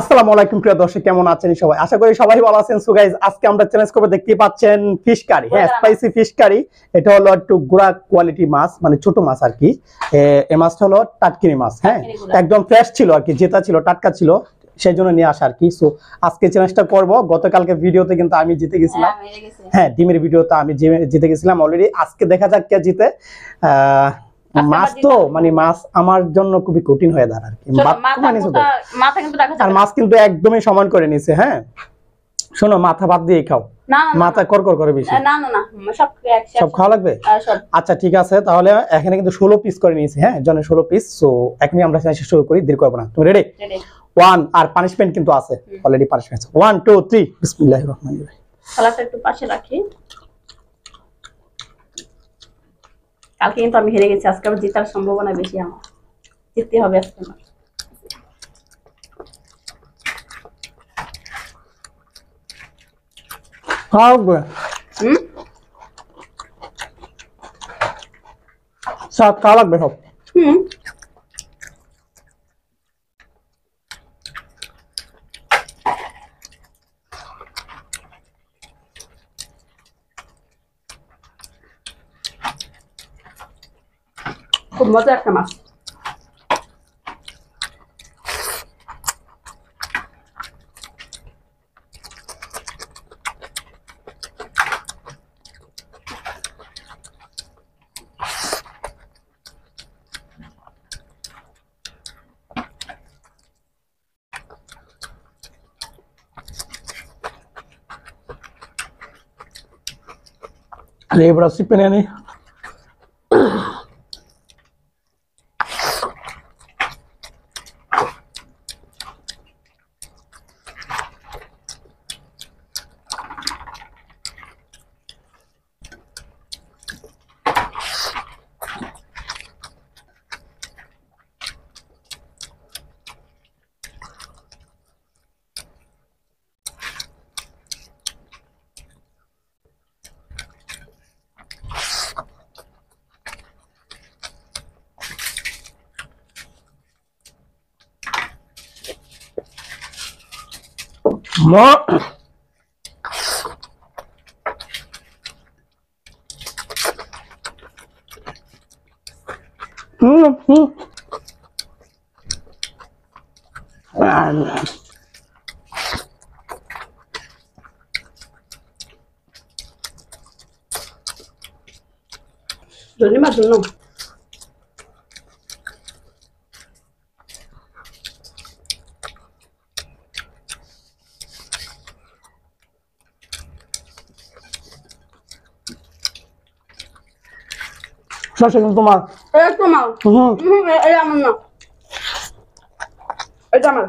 আসসালামু আলাইকুম প্রিয় দর্শক কেমন আছেন সবাই আশা করি সবাই ভালো আছেন সো গাইজ আজকে আমরা চ্যালেঞ্জ করে দেখতে পাচ্ছেন ফিশ কারি হ্যাঁ স্পাইসি ফিশ কারি এটা হলো একটু গুড়া কোয়ালিটি মাছ মানে ছোট মাছ আর কি এই মাছটা হলো টাটকিনি মাছ হ্যাঁ একদম ফ্রেশ ছিল আর কি যেটা ছিল টাটকা ছিল সেই জন্য নিয়ে আসা আর কি সো আজকে চ্যালেঞ্জটা করব গতকালকে ভিডিওতে কিন্তু আমি জিতে গেছিলাম হ্যাঁ, হ্যাঁ ডিমের ভিডিওতে আমি জিতে গেছিলাম অলরেডি আজকে দেখা যাক কে জিতে আচ্ছা, মাছ তো মানে মাছ আমার জন্য খুবই কঠিন হয়ে আর মানে মাছ কিন্তু একদমই সমান করে নিছে হ্যাঁ শোনো মাথা বাদ দিয়ে খাও মাথা করে বেশি সব খাওয়া লাগবে আচ্ছা ঠিক আছে তাহলে এখানে কিন্তু ষোলো পিস করে নিয়েছি হ্যাঁ জনে ষোলো পিস এখনই আমরা শুরু করি দেরি করবো না তুমি রেডি ওয়ান আর পানিশমেন্ট কিন্তু আছে already punishment one two three বিসমিল্লাহ রহমান একটু পাশে রাখি कल के तो हर गे आज के जितार सम्भवना बेसि जितते हैं आज के सात काल लगभग খুব মজার একটা মাছ Lembra-se, Penene? Moi, Voilà. Donnez-moi son nom. সরষে কিন্তু তোমার তোমার হুম এটা আমার না এটা আমার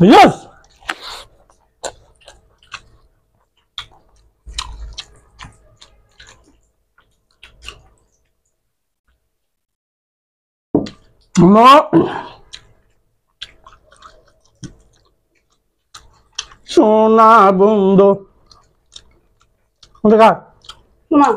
Beleza? No. সোনা বন্ধ মা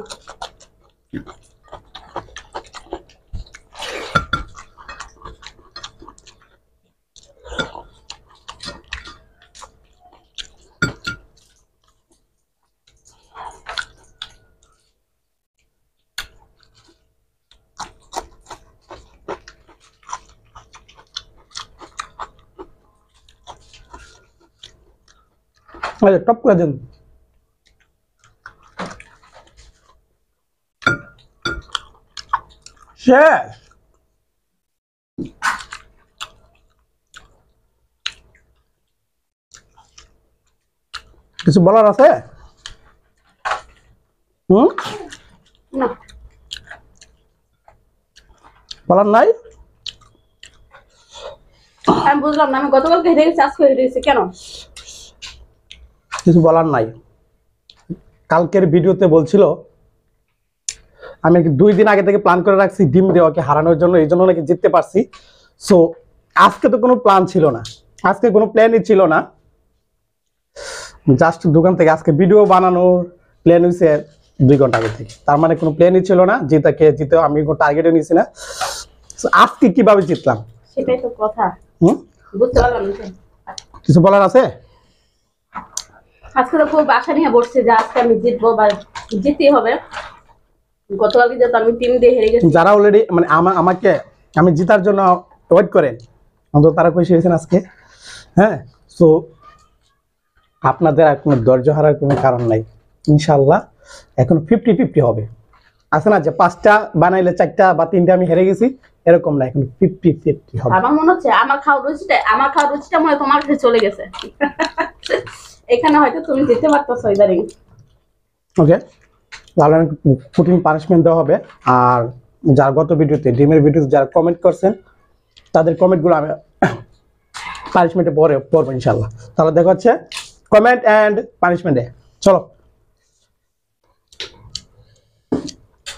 মানে টপ করে দেন শেফ কিছু বলার আছে হ না বলান নাই এম বুঝলাম আমি কতবার গিয়ে চার্জ করে দিয়েছি কেন কিছু বলার নাই কালকের ভিডিওতে বলছিল আমি দুই দিন আগে থেকে প্ল্যান করে রাখছি ডিম দেওয়াকে হারানোর জন্য এই জন্য নাকি জিততে পারছি সো আজকে তো কোনো প্ল্যান ছিল না আজকে কোনো প্ল্যানই ছিল না জাস্ট দোকান থেকে আজকে ভিডিও বানানোর প্ল্যান হয়েছে দুই ঘন্টা আগে থেকে তার মানে কোনো প্ল্যানই ছিল না জিতাকে জিতে আমি কোনো টার্গেটও নিয়েছি না আজকে কিভাবে জিতলাম সেটাই তো কথা কিছু বলার আছে আজকে তো খুব আশা নিয়ে বসছে যে আজকে আমি জিতবো বা জিতেই হবে গতকালকে যেহেতু আমি টিম দিয়ে হেরে গেছি যারা অলরেডি মানে আমাকে আমি জিতার জন্য ওয়েট করেন অন্তত তারা খুশি হয়েছেন আজকে হ্যাঁ সো আপনাদের আর কোনো ধৈর্য হারার কোনো কারণ নাই ইনশাল্লাহ এখন ফিফটি ফিফটি হবে আছে না যে পাঁচটা বানাইলে চারটা বা তিনটা আমি হেরে গেছি এরকম না এখন ফিফটি ফিফটি হবে আমার মনে হচ্ছে আমার খাওয়া রুচিটা আমার খাওয়া রুচিটা মনে তোমার কাছে চলে গেছে এখানে হয়তো তুমি যেতে পারতো ইদারিং ওকে তাহলে কঠিন পানিশমেন্ট দেওয়া হবে আর যার গত ভিডিওতে ডিমের ভিডিওতে যারা কমেন্ট করছেন তাদের কমেন্টগুলো আমি পানিশমেন্টে পরে পড়বো ইনশাল্লাহ তাহলে দেখা হচ্ছে কমেন্ট অ্যান্ড পানিশমেন্টে চলো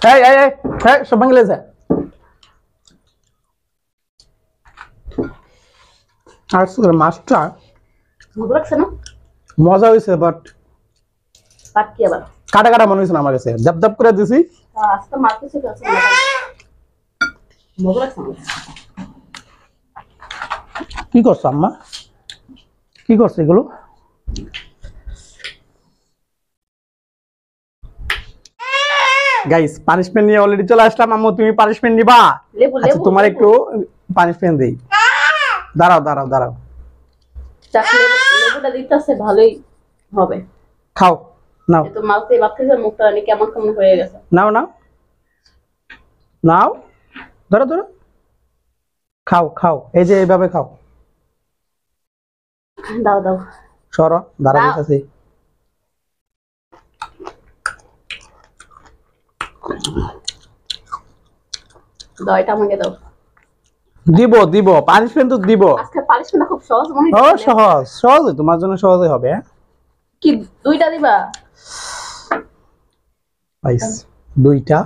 হ্যাঁ সব বাংলাদেশ হ্যাঁ মাছটা লাগছে না মজা হয়েছে বাট বাট কি আবার কাটা কাটা মনে হয়েছে না আমার কাছে জাপ জাপ করে দিছি হ্যাঁ, আস্তে মারতেছি কাছে মজা লাগছে কি করছো আম্মা কি করছে এগুলো গাইস পানিশমেন্ট নিয়ে অলরেডি চলে আসলাম আম্মু তুমি পানিশমেন্ট নিবা আচ্ছা তোমার একটু পানিশমেন্ট দেই দাঁড়াও দাঁড়াও দাঁড়াও মশলাটা দিতেছে ভালোই হবে খাও নাও তো মাছ দিয়ে মুখটা অনেক কেমন কেমন হয়ে গেছে নাও নাও নাও ধরো ধরো খাও খাও এই যে এইভাবে খাও দাও দাও সরো দাঁড়া দিতেছি দাও এটা আমাকে দাও দিব দিব পানিশমেন্ট তো দিব আচ্ছা পানিশমেন্ট খুব সহজ মনে হয় ও সহজ সহজ তোমার জন্য সহজই হবে কি দুইটা দিবা আইস দুইটা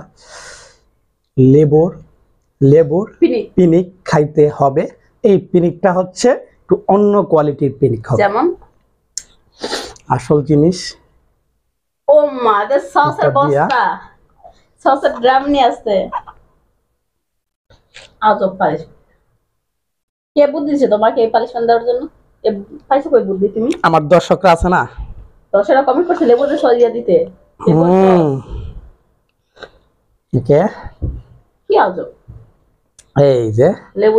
লেবর লেবর পিনিক খাইতে হবে এই পিনিকটা হচ্ছে একটু অন্য কোয়ালিটির পিনিক হবে যেমন আসল জিনিস ও মা দে সসের বস্তা সসের ড্রাম নি আসে আজব পারিস কে বুদ্ধি দিছে তোমাকে এই দেওয়ার জন্য পাইছো কই বুদ্ধি তুমি আমার দর্শকরা আছে না দর্শকরা কমেন্ট করছে লেবু সরিয়ে দিতে কে কি আজো এই যে লেবু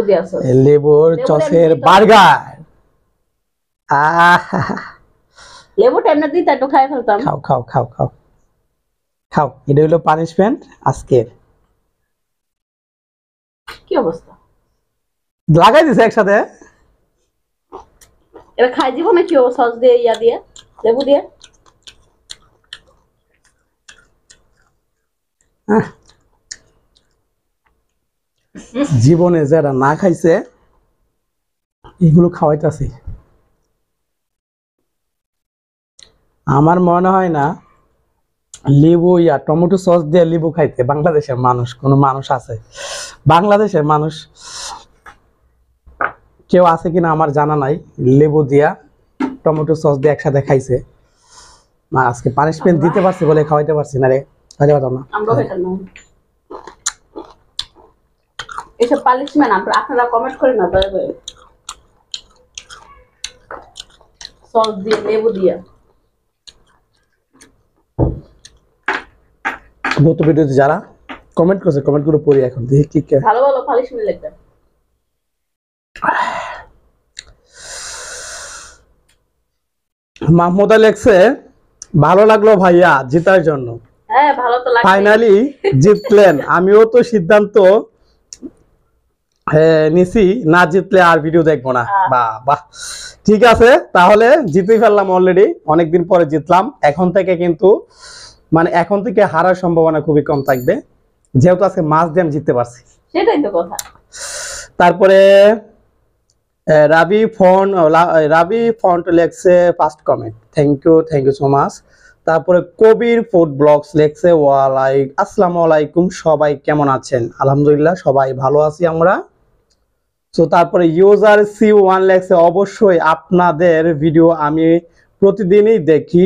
লেবুর চসের বার্গার দিতে খাই ফেলতাম খাও খাও খাও খাও খাও এটা হলো পানিশমেন্ট আজকের কি অবস্থা লাগাই দিছে একসাথে এটা খাই দিব নাকি ও সস দিয়ে ইয়া দিয়ে লেবু দিয়ে জীবনে যারা না খাইছে এগুলো খাওয়াইতেছি আমার মনে হয় না লেবু ইয়া টমেটো সস দিয়ে লেবু খাইতে বাংলাদেশের মানুষ কোন মানুষ আছে বাংলাদেশের মানুষ কেউ আছে কিনা আমার জানা নাই লেবু দিয়া টমেটো সস দিয়ে একসাথে খাইছে মা আজকে পানিশমেন্ট দিতে পারছি বলে খাওয়াইতে পারছি না রে খাইতে পারতাম না হ্যাঁ। যারা কমেন্ট করছে কমেন্ট করে পড়ি এখন দেখি কি ভালো ভালো পালিশমেন্ট লিখবেন মাহমুদা লেখছে ভালো লাগলো ভাইয়া জিতার জন্য ফাইনালি হ্যাঁ, জিতলেন আমিও তো সিদ্ধান্ত হ্যাঁ, নিছি না জিতলে আর ভিডিও দেখবো না বা বাহ ঠিক আছে তাহলে জিতেই ফেললাম অলরেডি অনেকদিন পরে জিতলাম এখন থেকে কিন্তু মানে এখন থেকে হারার সম্ভাবনা খুবই কম থাকবে যেহেতু আজকে মাছ দিয়ে আমি জিততে পারছি সেটাই তো কথা তারপরে রাবি ফন্ট রাবি ফন্ট লেখছে first comment thank you thank you so much তারপরে কবির ফুড ব্লগস লেখছে লাইক আসসালামু আলাইকুম সবাই কেমন আছেন আলহামদুলিল্লাহ সবাই ভালো আছি আমরা তো তারপরে ইউজার সি ওয়ান লেখছে অবশ্যই আপনাদের ভিডিও আমি প্রতিদিনই দেখি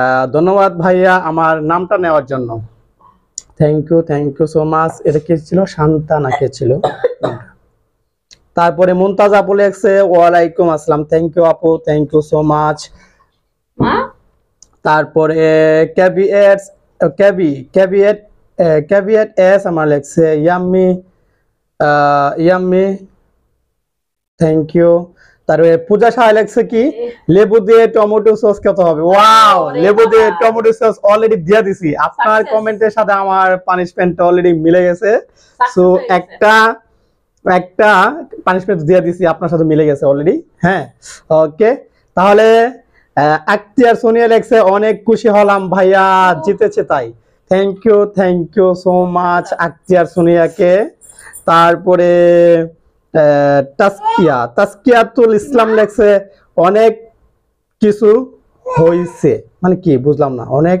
uh, ধন্যবাদ ভাইয়া আমার নামটা নেওয়ার জন্য thank you thank you so much এটা কে ছিল শান্তা না কে ছিল তারপরে মুমতাজ আপু লেখছে ওয়ালাইকুম আসসালাম থ্যাংক ইউ আপু থ্যাংক ইউ সো মাচ তারপরে ক্যাবি এটস ক্যাবি ক্যাবিয়েট ক্যাবিয়েট এস আমার লেখছে ইয়াম্মি ইয়াম্মি থ্যাংক ইউ তারপরে পূজা সাহা লেখছে কি লেবু দিয়ে টমেটো সস কত হবে ওয়াও লেবু দিয়ে টমেটো সস অলরেডি দিয়ে দিছি আপনার কমেন্টের সাথে আমার পানিশমেন্ট অলরেডি মিলে গেছে সো একটা একটা পানিশমেন্ট দিয়ে দিছি আপনার সাথে মিলে গেছে অলরেডি হ্যাঁ ওকে তাহলে আক্তিয়ার সোনিয়া লেখছে অনেক খুশি হলাম ভাইয়া জিতেছে তাই thank you thank you so much Aktiar সোনিয়াকে তারপরে তাস্কিয়া তাস্কিয়াতুল ইসলাম লেখছে অনেক কিছু হয়েছে মানে কি বুঝলাম না অনেক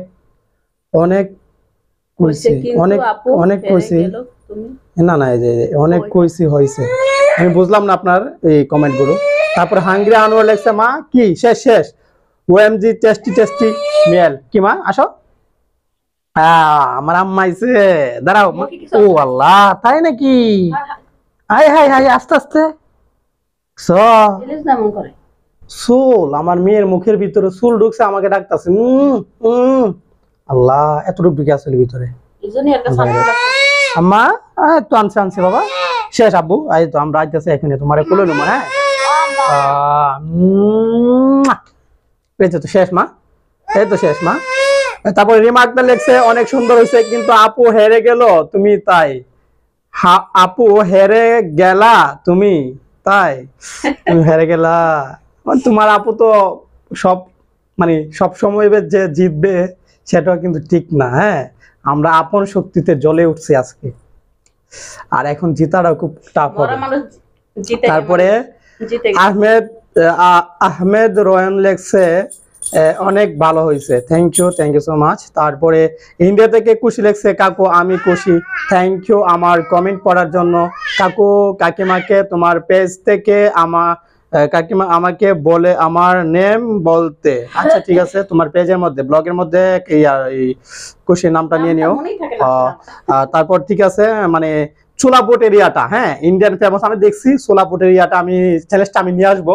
অনেক অনেক কইছি না না অনেক কইছি আমি বুঝলাম না আপনার এই কমেন্টগুলো তারপর হাঙ্গরি আনোয়ার মা কি শেষ শেষ ওএমজি টেস্টি টেস্টি মেল কি মা আসো আমার আম্মাইছে দাঁড়াও ও আল্লাহ তাই নাকি আই হ্যাঁ, হ্যাঁ। হাই হাই আস্তে আস্তে চুল আমার মেয়ের মুখের ভিতরে চুল ঢুকছে আমাকে ডাকতেছে উম উম আল্লাহ এতটুকু ঢুকে আসলে ভিতরে আম্মা তো আনছে আনছে বাবা শেষ আব্বু আজ তো আমরা আইতেছে এখানে তোমার কোলে নেবো হ্যাঁ তো শেষ মা এই তো শেষ মা তারপরে রিমার্কটা লেখছে অনেক সুন্দর হয়েছে কিন্তু আপু হেরে গেল তুমি তাই আপু হেরে গেলা তুমি তাই তুমি হেরে গেলা মানে তোমার আপু তো সব মানে সব সময় যে জিতবে সেটাও কিন্তু ঠিক না হ্যাঁ আমরা আপন শক্তিতে জ্বলে উঠছি আজকে আর এখন জিতাটাও খুব টাফ হবে তারপরে আহমেদ আহমেদ রয়ন লেগসে অনেক ভালো হয়েছে thank you thank you so much তারপরে ইন্ডিয়া থেকে খুশি লেখছে কাকু আমি খুশি থ্যাংক ইউ আমার কমেন্ট পড়ার জন্য কাকু কাকিমাকে তোমার পেজ থেকে আমার কাকিমা আমাকে বলে আমার নেম বলতে আচ্ছা ঠিক আছে তোমার পেজের মধ্যে ব্লগের মধ্যে কুশির নামটা নিয়ে নিও তারপর ঠিক আছে মানে ছোলাপুট এরিয়াটা হ্যাঁ ইন্ডিয়ান ফেমাস আমি দেখছি সোলাপুট এরিয়াটা আমি চ্যালেঞ্জটা আমি নিয়ে আসবো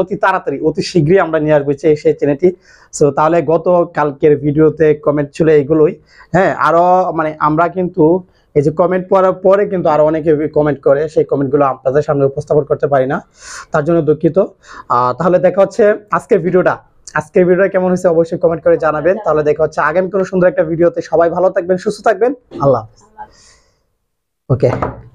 অতি তাড়াতাড়ি অতি শীঘ্রই আমরা নিয়ে আসবো সেই চ্যানেলটি সো তাহলে গত কালকের ভিডিওতে কমেন্ট ছিল এগুলোই হ্যাঁ আরও মানে আমরা কিন্তু এই যে কমেন্ট পড়ার পরে কিন্তু আরো অনেকে কমেন্ট করে সেই কমেন্টগুলো আপনাদের সামনে উপস্থাপন করতে পারি না তার জন্য দুঃখিত তাহলে দেখা হচ্ছে আজকের ভিডিওটা আজকের ভিডিওটা কেমন হয়েছে অবশ্যই কমেন্ট করে জানাবেন আচ্ছা। তাহলে দেখা হচ্ছে আগামী কোনো সুন্দর একটা ভিডিওতে সবাই ভালো থাকবেন সুস্থ থাকবেন আল্লাহ ওকে